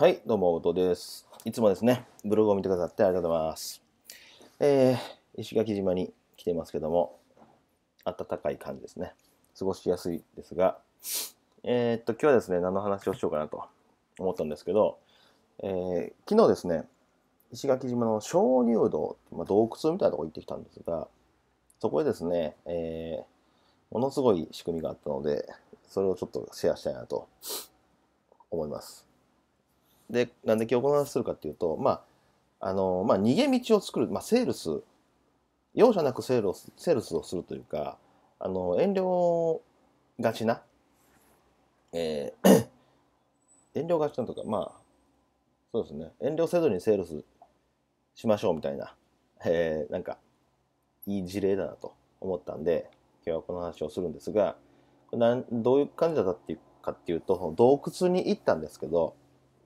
はい、どうも、おとです。いつもですね、ブログを見てくださってありがとうございます。えー、石垣島に来てますけども、暖かい感じですね。過ごしやすいですが、えー、っと、今日はですね、何の話をしようかなと思ったんですけど、えー、昨日ですね、石垣島の鍾乳洞、まあ、洞窟みたいなとこ行ってきたんですが、そこでですね、えー、ものすごい仕組みがあったので、それをちょっとシェアしたいなと思います。で、なんで今日この話するかっていうと、まあ、あの、まあ、逃げ道を作る、まあ、セールス、容赦なくセールスセールスをするというか、あの、遠慮がちな、えー 遠慮がちなとか、まあ、そうですね、遠慮せずにセールスしましょうみたいな、えー、なんか、いい事例だなと思ったんで、今日はこの話をするんですが、なんどういう感じだったっていうかっていうと、洞窟に行ったんですけど、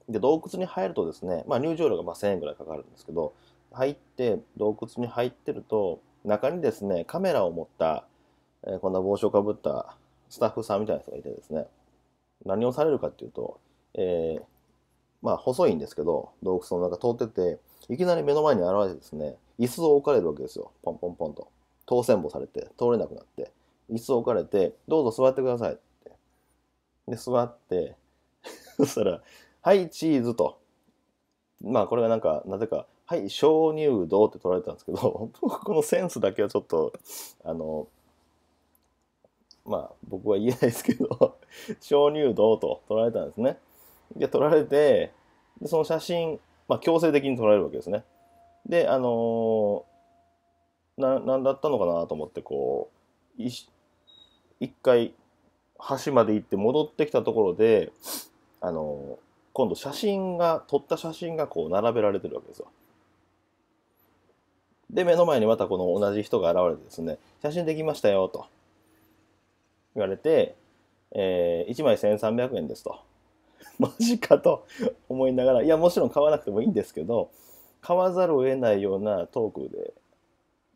で、洞窟に入るとですね、まあ、入場料がま1000円ぐらいかかるんですけど、入って、洞窟に入ってると、中にですね、カメラを持った、えー、こんな帽子をかぶったスタッフさんみたいな人がいてですね、何をされるかっていうと、えー、まあ、細いんですけど、洞窟の中通ってて、いきなり目の前に現れてですね、椅子を置かれるわけですよ。ポンポンポンと。当選ぼされて、通れなくなって、椅子を置かれて、どうぞ座ってくださいって。で、座って、そしたら、はい、チーズと。まあ、これがなんか、なぜか、はい、鍾乳洞って取られたんですけど、このセンスだけはちょっと、あの、まあ、僕は言えないですけど、鍾乳洞と取られたんですね。で、取られて、でその写真、まあ、強制的に撮られるわけですね。で、あのー、な、んだったのかなと思って、こう、一回、橋まで行って戻ってきたところで、あのー今度写真が撮った写真がこう並べられてるわけですよ。で目の前にまたこの同じ人が現れてですね「写真できましたよ」と言われて、えー、1枚1300円ですと。マジかと思いながらいやもちろん買わなくてもいいんですけど買わざるを得ないようなトークで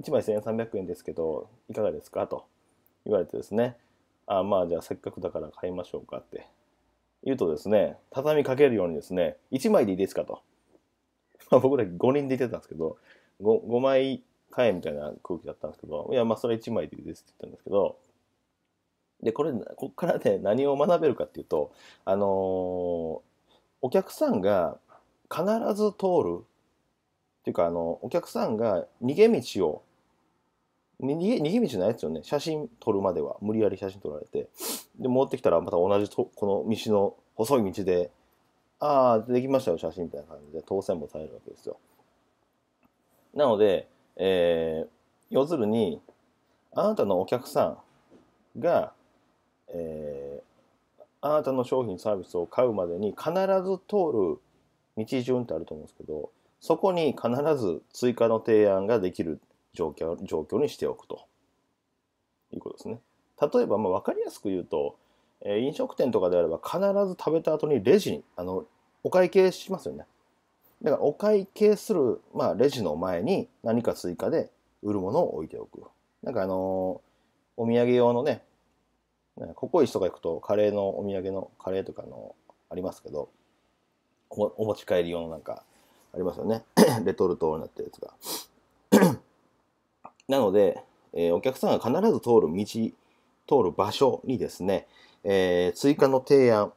1枚1300円ですけどいかがですかと言われてですねあまあじゃあせっかくだから買いましょうかって言うとですね、畳みかけるようにですね、1枚でいいですかと。まあ、僕ら5人でいてたんですけど、5, 5枚買えみたいな空気だったんですけど、いや、まあそれ1枚でいいですって言ったんですけど、で、これ、ここからね、何を学べるかっていうと、あのー、お客さんが必ず通るっていうか、あの、お客さんが逃げ道を逃げ逃げ道ないですよね写真撮るまでは無理やり写真撮られてで戻ってきたらまた同じとこの道の細い道で「ああできましたよ写真」みたいな感じで当選もされるわけですよ。なので、えー、要するにあなたのお客さんが、えー、あなたの商品サービスを買うまでに必ず通る道順ってあると思うんですけどそこに必ず追加の提案ができる状況状況にしておくということですね。例えば、まあ、分かりやすく言うと、えー、飲食店とかであれば必ず食べた後にレジにあのお会計しますよね。だからお会計する、まあ、レジの前に何か追加で売るものを置いておく。なんかあのー、お土産用のね、ココイチとか行くとカレーのお土産のカレーとかのありますけど、お持ち帰り用のなんかありますよね。レトルトになったやつが。なので、えー、お客さんが必ず通る道、通る場所にですね、えー、追加の提案、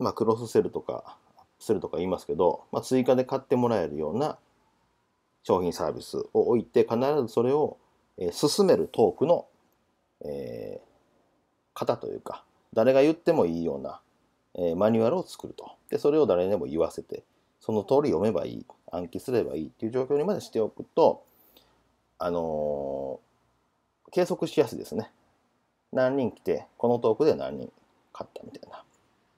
まあ、クロスセルとか、セルとか言いますけど、まあ、追加で買ってもらえるような商品サービスを置いて、必ずそれを、え進めるトークの、えー、方というか、誰が言ってもいいような、えマニュアルを作ると。で、それを誰にでも言わせて、その通り読めばいい、暗記すればいいっていう状況にまでしておくと、あのー、計測しやすいですね。何人来て、このトークで何人買ったみたいな。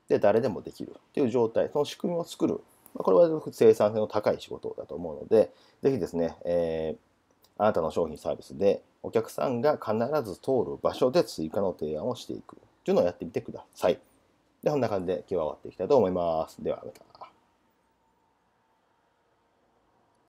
で、誰でもできるっていう状態、その仕組みを作る。これは生産性の高い仕事だと思うので、ぜひですね、えー、あなたの商品サービスでお客さんが必ず通る場所で追加の提案をしていくというのをやってみてください。で、こんな感じで今日は終わっていきたいと思います。ではまた。